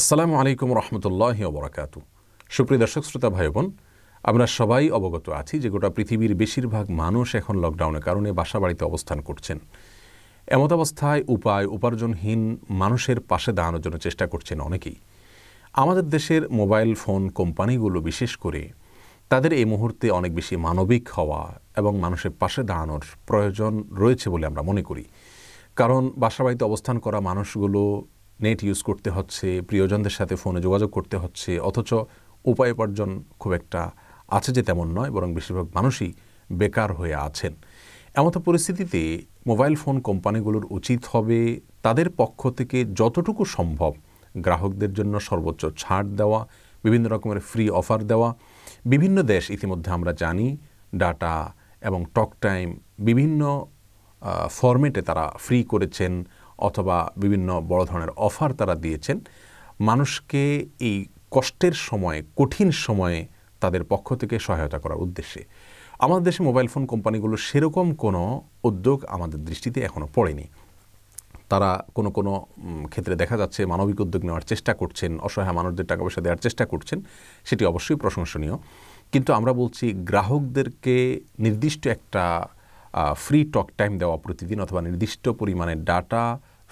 আসসালামু আলাইকুম রহমতুল্লাহ ওবরাকাতু সুপ্রিয় দর্শক শ্রোতা ভাই বোন আমরা সবাই অবগত আছি যে গোটা পৃথিবীর বেশিরভাগ মানুষ এখন লকডাউনের কারণে বাসা বাড়িতে অবস্থান করছেন এমত অবস্থায় উপায় উপার্জনহীন মানুষের পাশে দাঁড়ানোর জন্য চেষ্টা করছেন অনেকেই আমাদের দেশের মোবাইল ফোন কোম্পানিগুলো বিশেষ করে তাদের এই মুহূর্তে অনেক বেশি মানবিক হওয়া এবং মানুষের পাশে দাঁড়ানোর প্রয়োজন রয়েছে বলে আমরা মনে করি কারণ বাসাবাড়িতে অবস্থান করা মানুষগুলো নেট ইউজ করতে হচ্ছে প্রিয়জনদের সাথে ফোনে যোগাযোগ করতে হচ্ছে অথচ উপায় উপার্জন খুব একটা আছে যে তেমন নয় বরং বেশিরভাগ মানুষই বেকার হয়ে আছেন এমতো পরিস্থিতিতে মোবাইল ফোন কোম্পানিগুলোর উচিত হবে তাদের পক্ষ থেকে যতটুকু সম্ভব গ্রাহকদের জন্য সর্বোচ্চ ছাড় দেওয়া বিভিন্ন রকমের ফ্রি অফার দেওয়া বিভিন্ন দেশ ইতিমধ্যে আমরা জানি ডাটা এবং টক টাইম বিভিন্ন ফরম্যাটে তারা ফ্রি করেছেন অথবা বিভিন্ন বড় ধরনের অফার তারা দিয়েছেন মানুষকে এই কষ্টের সময়ে কঠিন সময়ে তাদের পক্ষ থেকে সহায়তা করার উদ্দেশ্যে আমাদের দেশে মোবাইল ফোন কোম্পানিগুলো সেরকম কোনো উদ্যোগ আমাদের দৃষ্টিতে এখনও পড়েনি তারা কোনো কোনো ক্ষেত্রে দেখা যাচ্ছে মানবিক উদ্যোগ নেওয়ার চেষ্টা করছেন অসহায় মানুষদের টাকা পয়সা দেওয়ার চেষ্টা করছেন সেটি অবশ্যই প্রশংসনীয় কিন্তু আমরা বলছি গ্রাহকদেরকে নির্দিষ্ট একটা ফ্রি টক টাইম দেওয়া প্রতিদিন অথবা নির্দিষ্ট পরিমাণে ডাটা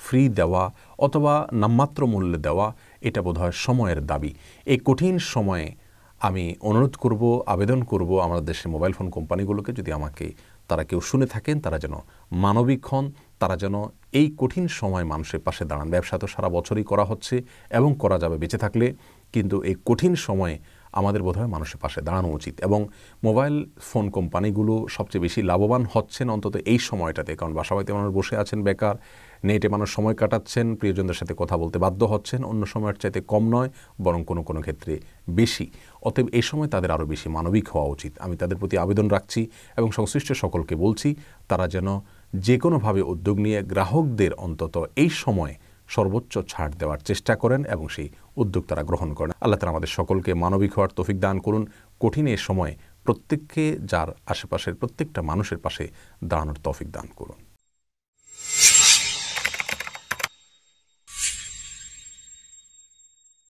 ফ্রি দেওয়া অথবা নামমাত্র মূল্যে দেওয়া এটা বোধহয় সময়ের দাবি এই কঠিন সময়ে আমি অনুরোধ করব আবেদন করব আমাদের দেশের মোবাইল ফোন কোম্পানিগুলোকে যদি আমাকে তারা কেউ শুনে থাকেন তারা যেন মানবিক হন তারা যেন এই কঠিন সময় মানুষের পাশে দাঁড়ান ব্যবসা তো সারা বছরই করা হচ্ছে এবং করা যাবে বেঁচে থাকলে কিন্তু এই কঠিন সময়ে আমাদের বোধহয় মানুষের পাশে দাঁড়ানো উচিত এবং মোবাইল ফোন কোম্পানিগুলো সবচেয়ে বেশি লাভবান হচ্ছেন অন্তত এই সময়টাতে কারণ বাসাবাড়িতে মানুষ বসে আছেন বেকার নেটে মানুষ সময় কাটাচ্ছেন প্রিয়জনদের সাথে কথা বলতে বাধ্য হচ্ছেন অন্য সময়ের চাইতে কম নয় বরং কোনো কোনো ক্ষেত্রে বেশি অতএব এই সময় তাদের আরও বেশি মানবিক হওয়া উচিত আমি তাদের প্রতি আবেদন রাখছি এবং সংশ্লিষ্ট সকলকে বলছি তারা যেন যে কোনোভাবে উদ্যোগ নিয়ে গ্রাহকদের অন্তত এই সময়ে সর্বোচ্চ ছাড় দেওয়ার চেষ্টা করেন এবং সেই উদ্যোগ তারা গ্রহণ করেন আল্লাহ তালা আমাদের সকলকে মানবিক হওয়ার তফিক দান করুন কঠিন এ সময়ে প্রত্যেককে যার আশেপাশের প্রত্যেকটা মানুষের পাশে দাঁড়ানোর তফিক দান করুন